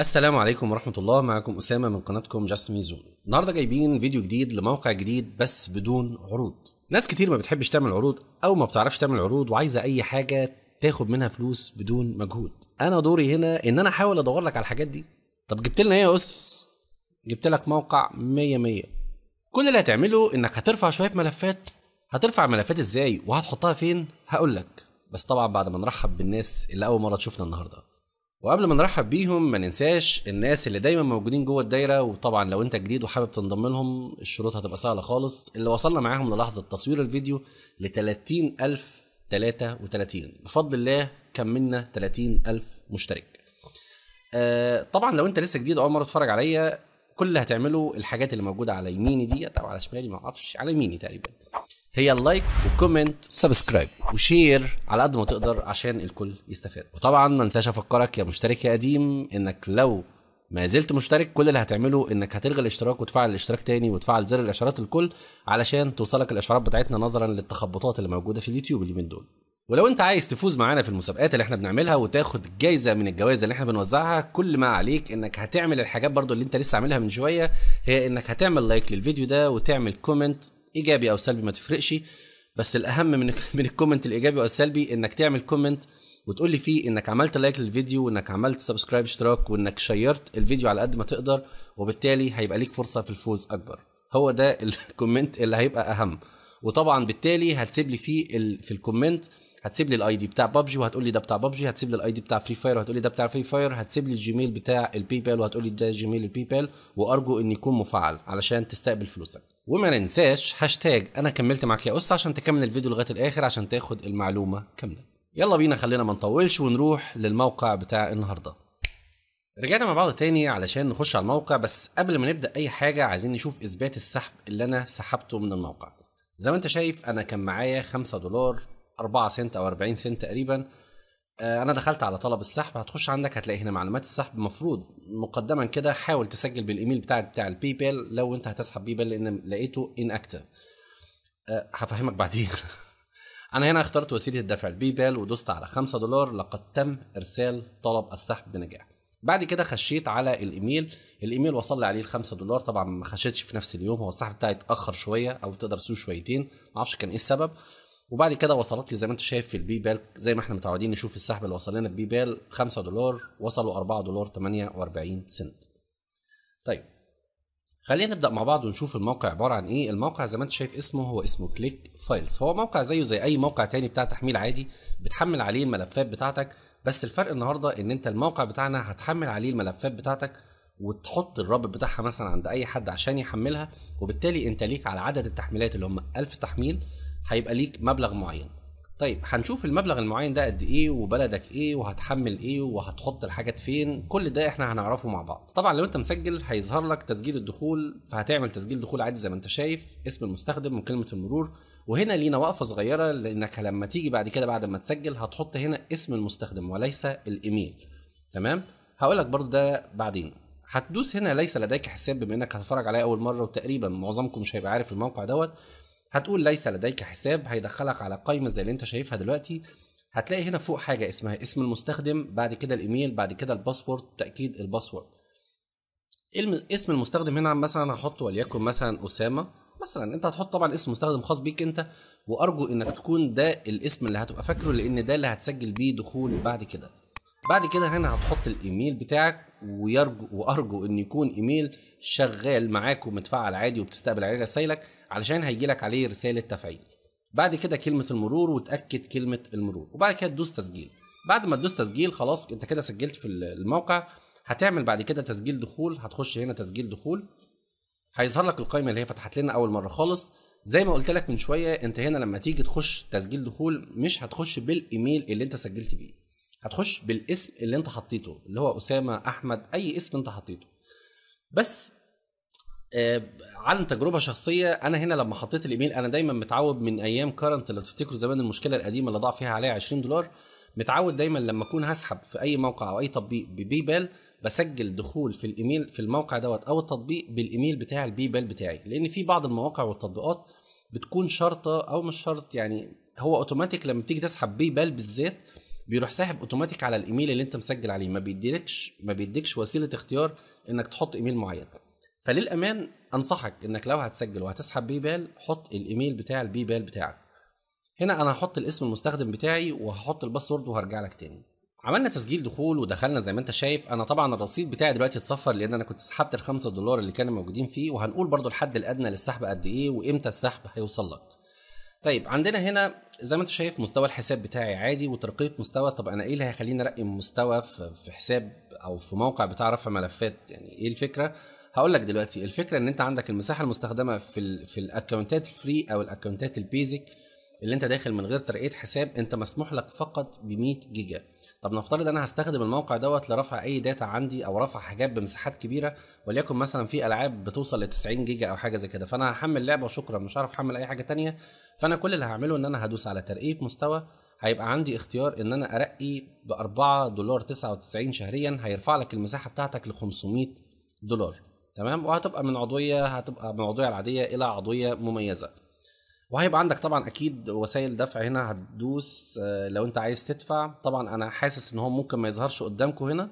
السلام عليكم ورحمة الله معكم أسامة من قناتكم جاسمي زون النهاردة جايبين فيديو جديد لموقع جديد بس بدون عروض ناس كتير ما بتحبش تعمل عروض أو ما بتعرفش تعمل عروض وعايزة أي حاجة تاخد منها فلوس بدون مجهود أنا دوري هنا إن أنا أحاول أدور لك على الحاجات دي طب جبت لنا إيه يا أس جبت لك موقع 100 100 كل اللي هتعمله إنك هترفع شوية ملفات هترفع ملفات إزاي وهتحطها فين هقول لك بس طبعا بعد ما نرحب بالناس اللي أول مرة تشوفنا النهارده وقبل ما نرحب بيهم ما ننساش الناس اللي دايما موجودين جوه الدايره وطبعا لو انت جديد وحابب تنضم لهم الشروط هتبقى سهله خالص اللي وصلنا معاهم للحظه تصوير الفيديو ل 30033 بفضل الله كملنا 30000 مشترك آه، طبعا لو انت لسه جديد اول مره تتفرج عليا كل اللي هتعمله الحاجات اللي موجوده على يميني ديت او على شمالي ما اعرفش على يميني تقريبا هي اللايك وكومنت سبسكرايب وشير على قد ما تقدر عشان الكل يستفاد وطبعا ما انساش افكرك يا مشترك يا قديم انك لو ما زلت مشترك كل اللي هتعمله انك هتلغي الاشتراك وتفعل الاشتراك تاني وتفعل زر الاشارات الكل علشان توصلك الاشعارات بتاعتنا نظرا للتخبطات اللي موجوده في اليوتيوب اليومين دول ولو انت عايز تفوز معانا في المسابقات اللي احنا بنعملها وتاخد جايزه من الجوائز اللي احنا بنوزعها كل ما عليك انك هتعمل الحاجات برضو اللي انت لسه عاملها من شويه هي انك هتعمل لايك للفيديو ده وتعمل كومنت ايجابي او سلبي ما تفرقش بس الاهم من من الكومنت الايجابي والسلبي انك تعمل كومنت وتقول لي فيه انك عملت لايك للفيديو وانك عملت سبسكرايب اشتراك وانك شيرت الفيديو على قد ما تقدر وبالتالي هيبقى ليك فرصه في الفوز اكبر هو ده الكومنت اللي هيبقى اهم وطبعا بالتالي هتسيب لي فيه ال... في الكومنت هتسيب لي الاي دي بتاع بابجي وهتقول لي ده بتاع بابجي هتسيب لي الاي دي بتاع فري فاير وهتقول لي ده بتاع فري فاير هتسيب لي الجيميل بتاع البي بال وهتقول لي ده جيميل البي بال وارجو ان يكون مفعل علشان تستقبل فلوسك وما ننساش هاشتاج انا كملت معاك يا قصة عشان تكمل الفيديو لغايه الاخر عشان تاخد المعلومه كامله يلا بينا خلينا ما نطولش ونروح للموقع بتاع النهارده رجعنا مع بعض تاني علشان نخش على الموقع بس قبل ما نبدا اي حاجه عايزين نشوف اثبات السحب اللي انا سحبته من الموقع زي ما انت شايف انا كان معايا 5 دولار 4 سنت او 40 سنت تقريبا آه، انا دخلت على طلب السحب هتخش عندك هتلاقي هنا معلومات السحب المفروض مقدما كده حاول تسجل بالايميل بتاعك بتاع البي بال لو انت هتسحب بي بال لان لقيته ان اكتف آه، هفهمك بعدين انا هنا اخترت وسيله الدفع البي بال ودوست على 5 دولار لقد تم ارسال طلب السحب بنجاح بعد كده خشيت على الايميل الايميل وصل لي عليه ال 5 دولار طبعا ما خشيتش في نفس اليوم هو السحب بتاعي اتاخر شويه او تقدر تسوق شويتين ما اعرفش كان ايه السبب وبعد كده وصلت لي زي ما انت شايف في البي بال زي ما احنا متعودين نشوف السحب اللي وصل لنا البي بال 5 دولار وصلوا 4 دولار 48 سنت طيب خلينا نبدا مع بعض ونشوف الموقع عباره عن ايه الموقع زي ما انت شايف اسمه هو اسمه كليك فايلز هو موقع زيه زي اي موقع تاني بتاع تحميل عادي بتحمل عليه الملفات بتاعتك بس الفرق النهارده ان انت الموقع بتاعنا هتحمل عليه الملفات بتاعتك وتحط الرابط بتاعها مثلا عند اي حد عشان يحملها وبالتالي انت ليك على عدد التحميلات اللي هم 1000 تحميل هيبقى ليك مبلغ معين طيب هنشوف المبلغ المعين ده قد ايه وبلدك ايه وهتحمل ايه وهتحط الحاجات فين كل ده احنا هنعرفه مع بعض طبعا لو انت مسجل هيظهر لك تسجيل الدخول فهتعمل تسجيل دخول عادي زي ما انت شايف اسم المستخدم وكلمه المرور وهنا لينا وقفه صغيره لانك لما تيجي بعد كده بعد ما تسجل هتحط هنا اسم المستخدم وليس الايميل تمام هقول لك برده ده بعدين هتدوس هنا ليس لديك حساب بما انك هتتفرج عليا اول مره وتقريبا معظمكم مش هيبقى عارف الموقع دوت هتقول ليس لديك حساب هيدخلك على قائمه زي اللي انت شايفها دلوقتي هتلاقي هنا فوق حاجه اسمها اسم المستخدم بعد كده الايميل بعد كده الباسورد تاكيد الباسورد اسم المستخدم هنا مثلا هحط وليكن مثلا اسامه مثلا انت هتحط طبعا اسم مستخدم خاص بيك انت وارجو انك تكون ده الاسم اللي هتبقى فاكره لان ده اللي هتسجل بيه دخول بعد كده بعد كده هنا هتحط الايميل بتاعك ويرجو وارجو ان يكون ايميل شغال معاك ومتفعل عادي وبتستقبل عليه رسايلك علشان هيجي لك عليه رساله تفعيل بعد كده كلمه المرور وتاكد كلمه المرور وبعد كده تدوس تسجيل بعد ما تدوس تسجيل خلاص انت كده سجلت في الموقع هتعمل بعد كده تسجيل دخول هتخش هنا تسجيل دخول هيظهر لك القائمه اللي هي فتحت لنا اول مره خالص زي ما قلت لك من شويه انت هنا لما تيجي تخش تسجيل دخول مش هتخش بالايميل اللي انت سجلت بيه هتخش بالاسم اللي انت حطيته اللي هو اسامه احمد اي اسم انت حطيته بس آه، عن تجربه شخصيه انا هنا لما حطيت الايميل انا دايما متعود من ايام كارنت لو تفتكروا زمان المشكله القديمه اللي ضاع فيها عليها 20 دولار متعود دايما لما اكون هسحب في اي موقع او اي تطبيق ببي بال بسجل دخول في الايميل في الموقع دوت او التطبيق بالايميل بتاع البي بال بتاعي لان في بعض المواقع والتطبيقات بتكون شرطه او مش شرط يعني هو اوتوماتيك لما تيجي تسحب بي بال بالذات بيروح ساحب اوتوماتيك على الايميل اللي انت مسجل عليه ما بيديلكش ما بيديكش وسيله اختيار انك تحط ايميل معين فللامان انصحك انك لو هتسجل وهتسحب بيبال حط الايميل بتاع البيبال بتاعك هنا انا هحط الاسم المستخدم بتاعي وهحط الباسورد وهرجع لك تاني عملنا تسجيل دخول ودخلنا زي ما انت شايف انا طبعا الرصيد بتاعي دلوقتي اتصفر لان انا كنت سحبت ال 5 دولار اللي كانوا موجودين فيه وهنقول برضو الحد الادنى للسحب قد ايه وامتى السحب هيوصل لك طيب عندنا هنا زي ما انت شايف مستوى الحساب بتاعي عادي وترقية مستوى طب انا ايه اللي هيخليني ارقي مستوى في حساب او في موقع بتاع رفع ملفات يعني ايه الفكره هقول لك دلوقتي الفكره ان انت عندك المساحه المستخدمه في الـ في الاكونتات الفري او الاكونتات البيزك اللي انت داخل من غير ترقيه حساب انت مسموح لك فقط ب 100 جيجا طب نفترض انا هستخدم الموقع دوت لرفع اي داتا عندي او رفع حاجات بمساحات كبيره وليكن مثلا في العاب بتوصل ل 90 جيجا او حاجه زي كده فانا هحمل لعبه وشكرا مش هعرف احمل اي حاجه تانية فانا كل اللي هعمله ان انا هدوس على ترقيه مستوى هيبقى عندي اختيار ان انا ارقي ب 4 دولار 99 شهريا هيرفع لك المساحه بتاعتك ل 500 دولار تمام وهتبقى من عضويه هتبقى من العضويه العاديه الى عضويه مميزه وهيبقى عندك طبعا اكيد وسائل دفع هنا هتدوس آه، لو انت عايز تدفع طبعا انا حاسس ان هو ممكن ما يظهرش قدامكم هنا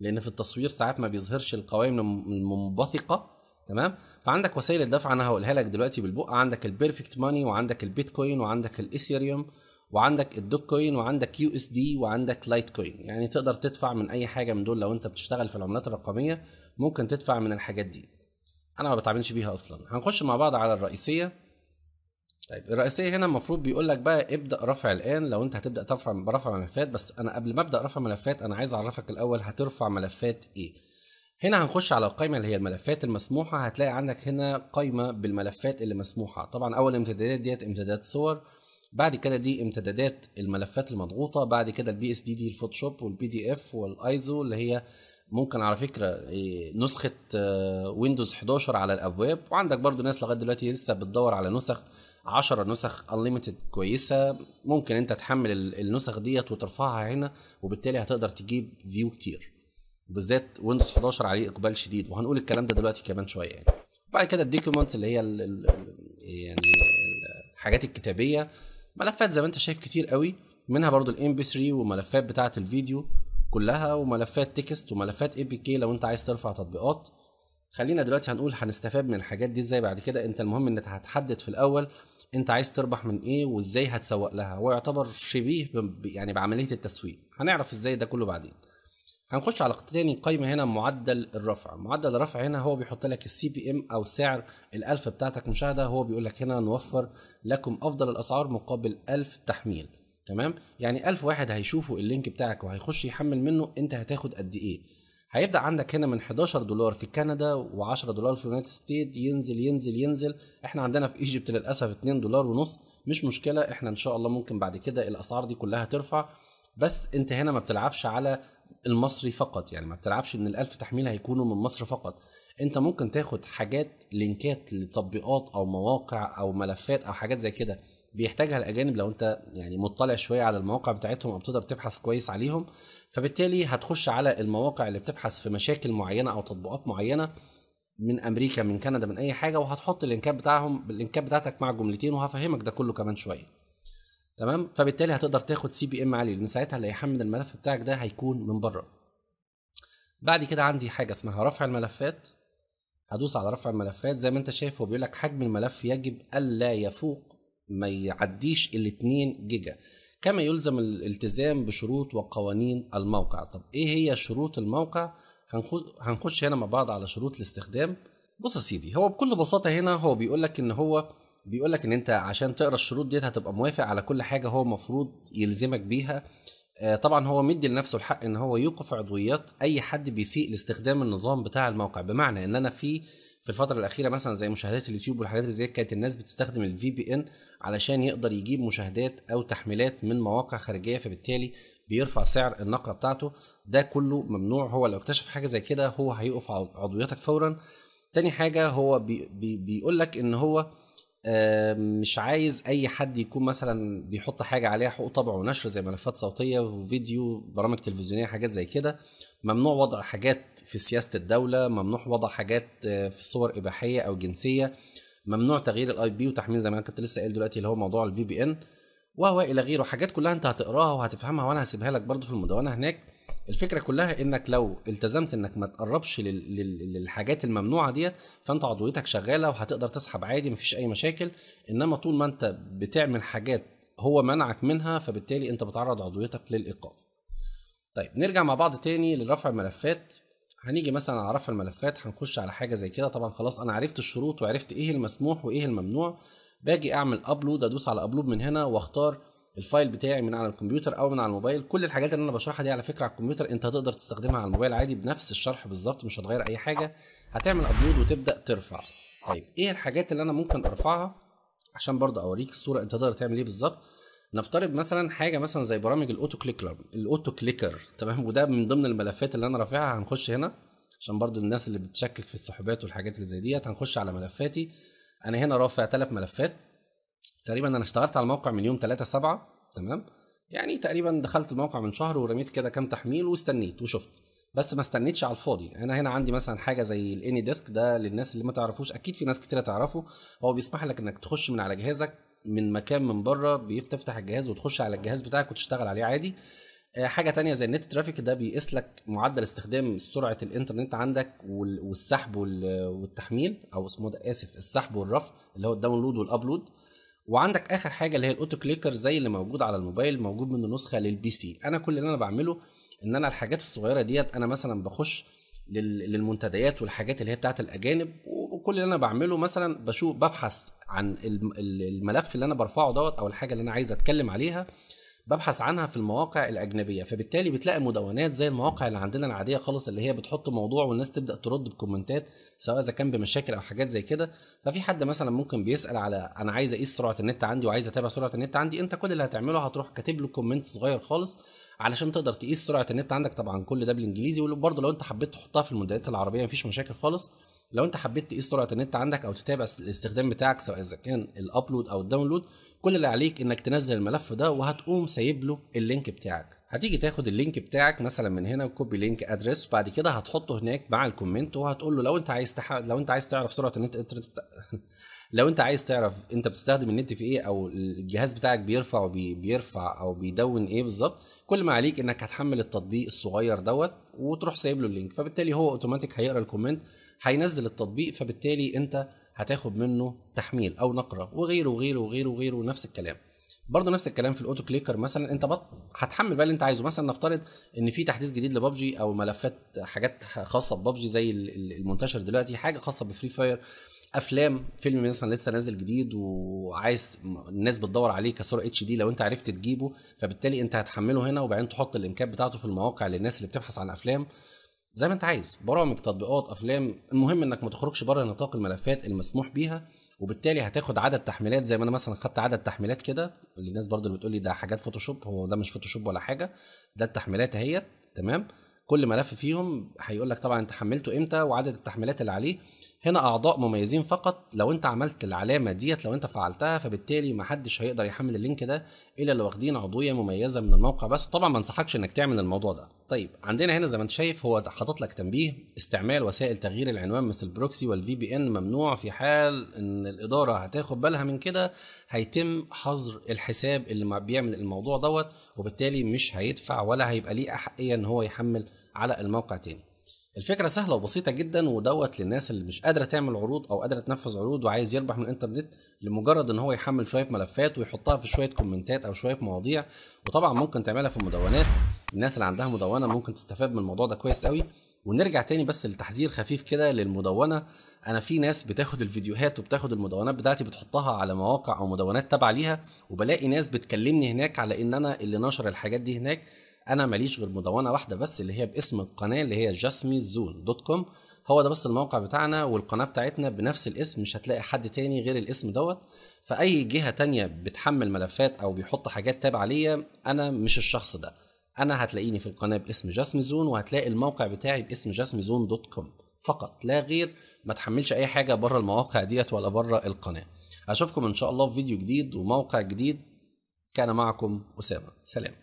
لان في التصوير ساعات ما بيظهرش القوائم المنبثقه تمام فعندك وسائل الدفع انا هقولها لك دلوقتي بالبق عندك البيرفكت ماني وعندك البيتكوين وعندك الايثيريوم وعندك كوين وعندك يو اس دي وعندك لايت كوين يعني تقدر تدفع من اي حاجه من دول لو انت بتشتغل في العملات الرقميه ممكن تدفع من الحاجات دي انا ما بتعاملش بيها اصلا هنخش مع بعض على الرئيسيه طيب الرئيسيه هنا المفروض بيقول لك بقى ابدا رفع الان لو انت هتبدا ترفع برفع ملفات بس انا قبل ما ابدا رفع ملفات انا عايز اعرفك الاول هترفع ملفات ايه هنا هنخش على القائمه اللي هي الملفات المسموحه هتلاقي عندك هنا قائمه بالملفات اللي مسموحه طبعا اول امتدادات ديت امتدادات صور بعد كده دي امتدادات الملفات المضغوطه بعد كده البي اس دي دي الفوتوشوب والبي دي اف والايزو اللي هي ممكن على فكره إيه، نسخه ويندوز آه، 11 على الابواب وعندك برضو ناس لغايه دلوقتي لسه بتدور على نسخ 10 نسخ انليمتد كويسه ممكن انت تحمل النسخ ديت وترفعها هنا وبالتالي هتقدر تجيب فيو كتير بالذات ويندوز 11 عليه اقبال شديد وهنقول الكلام ده دلوقتي كمان شويه يعني بعد كده الديكومنت اللي هي الـ الـ يعني الحاجات الكتابيه ملفات زي ما انت شايف كتير قوي منها برضو الام بي 3 وملفات بتاعه الفيديو كلها وملفات تكست وملفات اي بي كي لو انت عايز ترفع تطبيقات خلينا دلوقتي هنقول هنستفاد من الحاجات دي ازاي بعد كده انت المهم انك هتحدد في الاول انت عايز تربح من ايه وازاي هتسوق لها ويعتبر شبيه يعني بعمليه التسويق هنعرف ازاي ده كله بعدين هنخش على تاني قايمه هنا معدل الرفع معدل الرفع هنا هو بيحط لك السي بي ام او سعر الالف بتاعتك مشاهده هو بيقول لك هنا نوفر لكم افضل الاسعار مقابل 1000 تحميل تمام يعني 1000 واحد هيشوفوا اللينك بتاعك وهيخش يحمل منه انت هتاخد قد ايه هيبدأ عندك هنا من 11 دولار في كندا و10 دولار في يونايتد ستيت ينزل ينزل ينزل احنا عندنا في ايجيبت للاسف 2 دولار ونص مش مشكله احنا ان شاء الله ممكن بعد كده الاسعار دي كلها ترفع بس انت هنا ما بتلعبش على المصري فقط يعني ما بتلعبش ان الالف تحميل هيكونوا من مصر فقط انت ممكن تاخد حاجات لينكات لتطبيقات او مواقع او ملفات او حاجات زي كده بيحتاجها الاجانب لو انت يعني مطلع شويه على المواقع بتاعتهم او بتقدر تبحث كويس عليهم فبالتالي هتخش على المواقع اللي بتبحث في مشاكل معينه او تطبيقات معينه من امريكا من كندا من اي حاجه وهتحط اللينكات بتاعهم اللينكات بتاعتك مع جملتين وهفهمك ده كله كمان شويه تمام فبالتالي هتقدر تاخد سي بي ام عالي لان ساعتها اللي هيحمل الملف بتاعك ده هيكون من بره بعد كده عندي حاجه اسمها رفع الملفات هدوس على رفع الملفات زي ما انت شايف هو بيقول لك حجم الملف يجب الا يفوق ما يعديش ال 2 جيجا كما يلزم الالتزام بشروط وقوانين الموقع طب ايه هي شروط الموقع هنخش هنا مع بعض على شروط الاستخدام بص يا سيدي هو بكل بساطه هنا هو بيقول لك ان هو بيقول لك ان انت عشان تقرا الشروط ديت هتبقى موافق على كل حاجه هو المفروض يلزمك بيها آه، طبعا هو مدي لنفسه الحق ان هو يوقف عضويات اي حد بيسيء لاستخدام النظام بتاع الموقع بمعنى ان انا في في الفترة الأخيرة مثلا زي مشاهدات اليوتيوب والحاجات اللي زي كانت الناس بتستخدم الفي بي إن علشان يقدر يجيب مشاهدات أو تحميلات من مواقع خارجية فبالتالي بيرفع سعر النقرة بتاعته ده كله ممنوع هو لو اكتشف حاجة زي كده هو هيقف عضوياتك فورا تاني حاجة هو بي بي بيقول لك إن هو آه، مش عايز اي حد يكون مثلا بيحط حاجه عليها حقوق طبع ونشر زي ملفات صوتيه وفيديو برامج تلفزيونيه حاجات زي كده ممنوع وضع حاجات في سياسه الدوله ممنوع وضع حاجات آه، في صور اباحيه او جنسيه ممنوع تغيير الاي بي وتحميل زي ما انا كنت لسه قايل دلوقتي اللي هو موضوع الفي بي ان وهو الى غيره حاجات كلها انت هتقراها وهتفهمها وانا هسيبها لك برضو في المدونه هناك الفكره كلها انك لو التزمت انك ما تقربش للحاجات الممنوعه ديت فانت عضويتك شغاله وهتقدر تسحب عادي مفيش اي مشاكل انما طول ما انت بتعمل حاجات هو منعك منها فبالتالي انت بتعرض عضويتك للايقاف طيب نرجع مع بعض تاني لرفع الملفات هنيجي مثلا على رفع الملفات هنخش على حاجه زي كده طبعا خلاص انا عرفت الشروط وعرفت ايه المسموح وايه الممنوع باجي اعمل ابلود ادوس على ابلود من هنا واختار الفايل بتاعي من على الكمبيوتر او من على الموبايل كل الحاجات اللي انا بشرحها دي على فكره على الكمبيوتر انت هتقدر تستخدمها على الموبايل عادي بنفس الشرح بالظبط مش هتغير اي حاجه هتعمل ابلود وتبدا ترفع طيب ايه الحاجات اللي انا ممكن ارفعها عشان برضه اوريك الصوره انت تقدر تعمل ايه بالظبط نفترض مثلا حاجه مثلا زي برامج الاوتو كليكر الاوتو كليكر تمام وده من ضمن الملفات اللي انا رافعها هنخش هنا عشان برضه الناس اللي بتشكك في السحبات والحاجات اللي زي ديت هنخش على ملفاتي انا هنا رافع ثلاث ملفات تقريبا انا اشتغلت على الموقع من يوم 3 7 تمام يعني تقريبا دخلت الموقع من شهر ورميت كده كام تحميل واستنيت وشفت بس ما استنيتش على الفاضي يعني انا هنا عندي مثلا حاجه زي الاني ديسك ده للناس اللي ما تعرفوش اكيد في ناس كتير تعرفه هو بيسمح لك انك تخش من على جهازك من مكان من بره بيفتح الجهاز وتخش على الجهاز بتاعك وتشتغل عليه عادي آه، حاجه تانية زي النت ترافيك ده بيقيس لك معدل استخدام سرعه الانترنت عندك والسحب والتحميل او اسمه ده اسف السحب والرفع اللي هو الداونلود والابلود وعندك اخر حاجه اللي هي الاوتو كليكر زي اللي موجود على الموبايل موجود منه نسخه للبي سي انا كل اللي انا بعمله ان انا الحاجات الصغيره ديت انا مثلا بخش للمنتديات والحاجات اللي هي بتاعت الاجانب وكل اللي انا بعمله مثلا بشوف ببحث عن الملف اللي انا برفعه دوت او الحاجه اللي انا عايز اتكلم عليها ببحث عنها في المواقع الاجنبيه فبالتالي بتلاقي مدونات زي المواقع اللي عندنا العاديه خالص اللي هي بتحط موضوع والناس تبدا ترد بكومنتات سواء اذا كان بمشاكل او حاجات زي كده ففي حد مثلا ممكن بيسال على انا عايز اقيس سرعه النت عندي وعايز اتابع سرعه النت عندي انت كل اللي هتعمله هتروح كاتب له كومنت صغير خالص علشان تقدر تقيس سرعه النت عندك طبعا كل ده بالانجليزي وبرده لو انت حبيت تحطها في المنتديات العربيه مفيش مشاكل خالص لو انت حبيت تقيس سرعه النت عندك او تتابع الاستخدام بتاعك سواء اذا كان الابلود او الداونلود كل اللي عليك انك تنزل الملف ده وهتقوم سايب له اللينك بتاعك هتيجي تاخد اللينك بتاعك مثلا من هنا كوبي لينك ادرس وبعد كده هتحطه هناك مع الكومنت وهتقول له لو انت عايز تح... لو انت عايز تعرف سرعه النت لو انت عايز تعرف انت بتستخدم النت في ايه او الجهاز بتاعك بيرفع وبيرفع او بيدون ايه بالظبط كل ما عليك انك هتحمل التطبيق الصغير دوت وتروح سايب له اللينك فبالتالي هو اوتوماتيك هيقرا الكومنت هينزل التطبيق فبالتالي انت هتاخد منه تحميل او نقره وغيره وغيره وغيره وغيره نفس الكلام برضه نفس الكلام في الاوتو كليكر مثلا انت بط... هتحمل بقى اللي انت عايزه مثلا نفترض ان في تحديث جديد لبابجي او ملفات حاجات خاصه ببجي زي المنتشر دلوقتي حاجه خاصه بفري فاير افلام فيلم مثلا لسه نازل جديد وعايز الناس بتدور عليه كصوره اتش دي لو انت عرفت تجيبه فبالتالي انت هتحمله هنا وبعدين تحط اللينكات بتاعته في المواقع للناس اللي بتبحث عن افلام زي ما انت عايز برامج تطبيقات افلام المهم انك ما تخرجش بره نطاق الملفات المسموح بيها وبالتالي هتاخد عدد تحميلات زي ما انا مثلا خدت عدد تحميلات كده اللي الناس برضو اللي بتقول لي ده حاجات فوتوشوب هو ده مش فوتوشوب ولا حاجه ده التحميلات اهيت تمام كل ملف فيهم هيقول لك طبعا انت حملته امتى وعدد التحميلات اللي عليه هنا اعضاء مميزين فقط لو انت عملت العلامه ديت لو انت فعلتها فبالتالي ما حدش هيقدر يحمل اللينك ده الا اللي واخدين عضويه مميزه من الموقع بس طبعا ما انصحكش انك تعمل الموضوع ده طيب عندنا هنا زي ما انت شايف هو حاطط لك تنبيه استعمال وسائل تغيير العنوان مثل البروكسي والفي بي ان ممنوع في حال ان الاداره هتاخد بالها من كده هيتم حظر الحساب اللي ما بيعمل الموضوع دوت وبالتالي مش هيدفع ولا هيبقى ليه احقيه ان هو يحمل على الموقع تاني الفكره سهله وبسيطه جدا ودوت للناس اللي مش قادره تعمل عروض او قادره تنفذ عروض وعايز يربح من الانترنت لمجرد ان هو يحمل شويه ملفات ويحطها في شويه كومنتات او شويه مواضيع وطبعا ممكن تعملها في المدونات الناس اللي عندها مدونه ممكن تستفاد من الموضوع ده كويس قوي ونرجع تاني بس لتحذير خفيف كده للمدونه انا في ناس بتاخد الفيديوهات وبتاخد المدونات بتاعتي بتحطها على مواقع او مدونات تابعه ليها وبلاقي ناس بتكلمني هناك على ان انا اللي نشر الحاجات دي هناك انا ماليش غير مدونه واحده بس اللي هي باسم القناه اللي هي جاسمي زون دوت كوم هو ده بس الموقع بتاعنا والقناه بتاعتنا بنفس الاسم مش هتلاقي حد تاني غير الاسم دوت فاي جهه تانية بتحمل ملفات او بيحط حاجات تابعه ليا انا مش الشخص ده انا هتلاقيني في القناه باسم جاسمي زون وهتلاقي الموقع بتاعي باسم جاسمي زون دوت كوم فقط لا غير ما تحملش اي حاجه بره المواقع ديت ولا بره القناه اشوفكم ان شاء الله في فيديو جديد وموقع جديد كان معكم اسامه سلام